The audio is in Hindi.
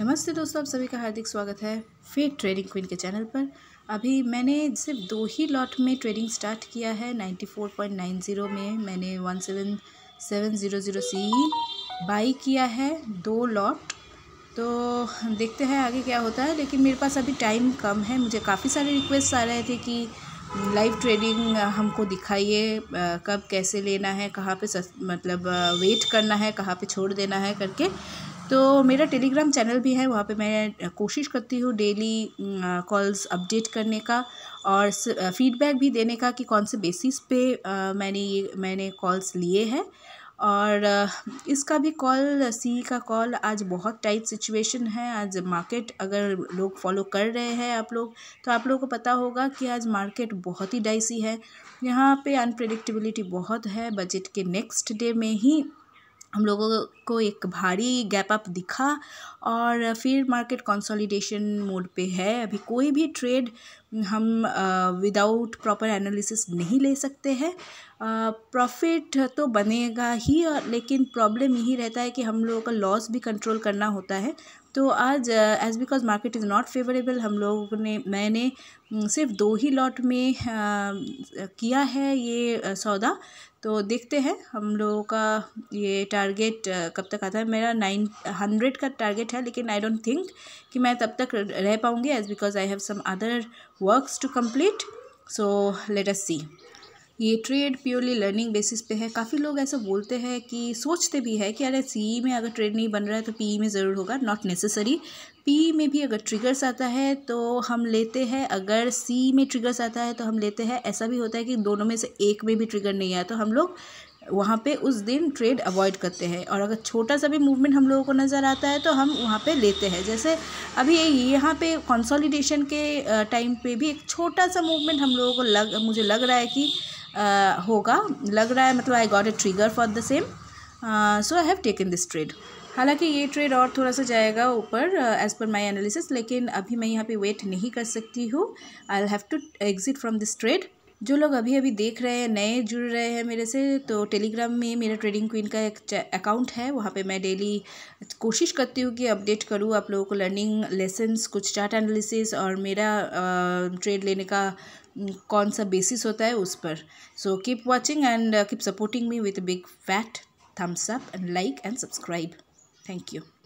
नमस्ते दोस्तों आप सभी का हार्दिक स्वागत है फिर ट्रेडिंग क्वीन के चैनल पर अभी मैंने सिर्फ दो ही लॉट में ट्रेडिंग स्टार्ट किया है 94.90 में मैंने 17700 सी बाई किया है दो लॉट तो देखते हैं आगे क्या होता है लेकिन मेरे पास अभी टाइम कम है मुझे काफ़ी सारे रिक्वेस्ट आ रहे थे कि लाइव ट्रेडिंग हमको दिखाइए कब कैसे लेना है कहाँ पे सस, मतलब वेट करना है कहाँ पे छोड़ देना है करके तो मेरा टेलीग्राम चैनल भी है वहाँ पे मैं कोशिश करती हूँ डेली कॉल्स अपडेट करने का और फीडबैक भी देने का कि कौन से बेसिस पे मैंने ये मैंने कॉल्स लिए हैं और इसका भी कॉल सी का कॉल आज बहुत टाइट सिचुएशन है आज मार्केट अगर लोग फॉलो कर रहे हैं आप लोग तो आप लोगों को पता होगा कि आज मार्केट बहुत ही डाइसी है यहाँ पे अनप्रडिक्टेबिलिटी बहुत है बजट के नेक्स्ट डे में ही हम लोगों को एक भारी गैप अप दिखा और फिर मार्केट कंसोलिडेशन मोड पे है अभी कोई भी ट्रेड हम विदाउट प्रॉपर एनालिसिस नहीं ले सकते हैं प्रॉफिट तो बनेगा ही लेकिन प्रॉब्लम यही रहता है कि हम लोगों का लॉस भी कंट्रोल करना होता है तो आज as because market is not favourable हम लोगों ने मैंने सिर्फ दो ही लॉट में आ, किया है ये सौदा तो देखते हैं हम लोगों का ये टारगेट कब तक आता है मेरा नाइन हंड्रेड का टारगेट है लेकिन आई डोंट थिंक कि मैं तब तक रह पाऊँगी as because I have some other works to complete so let us see ये ट्रेड प्योरली लर्निंग बेसिस पे है काफ़ी लोग ऐसा बोलते हैं कि सोचते भी है कि अरे सी में अगर ट्रेड नहीं बन रहा है तो पी में ज़रूर होगा नॉट नेसेसरी पी में भी अगर ट्रिगर्स आता है तो हम लेते हैं अगर सी में ट्रिगर्स आता है तो हम लेते हैं ऐसा भी होता है कि दोनों में से एक में भी ट्रिगर नहीं आया तो हम लोग वहाँ पे उस दिन ट्रेड अवॉइड करते हैं और अगर छोटा सा भी मूवमेंट हम लोगों को नज़र आता है तो हम वहाँ पे लेते हैं जैसे अभी यहाँ पे कंसोलिडेशन के टाइम पे भी एक छोटा सा मूवमेंट हम लोगों को लग मुझे लग रहा है कि होगा लग रहा है मतलब I got a trigger for the same so I have taken this trade हालांकि ये ट्रेड और थोड़ा सा जाएगा ऊपर एज़ पर माई एनालिसिस लेकिन अभी मैं यहाँ पे वेट नहीं कर सकती हूँ I have to exit from this trade जो लोग अभी अभी देख रहे हैं नए जुड़ रहे हैं मेरे से तो टेलीग्राम में मेरा ट्रेडिंग क्वीन का एक अकाउंट है वहाँ पे मैं डेली कोशिश करती हूँ कि अपडेट करूँ आप लोगों को लर्निंग लेसन्स कुछ चार्ट एनालिसिस और मेरा ट्रेड लेने का कौन सा बेसिस होता है उस पर so keep watching and keep supporting me with big fat thumbs up and like and subscribe thank you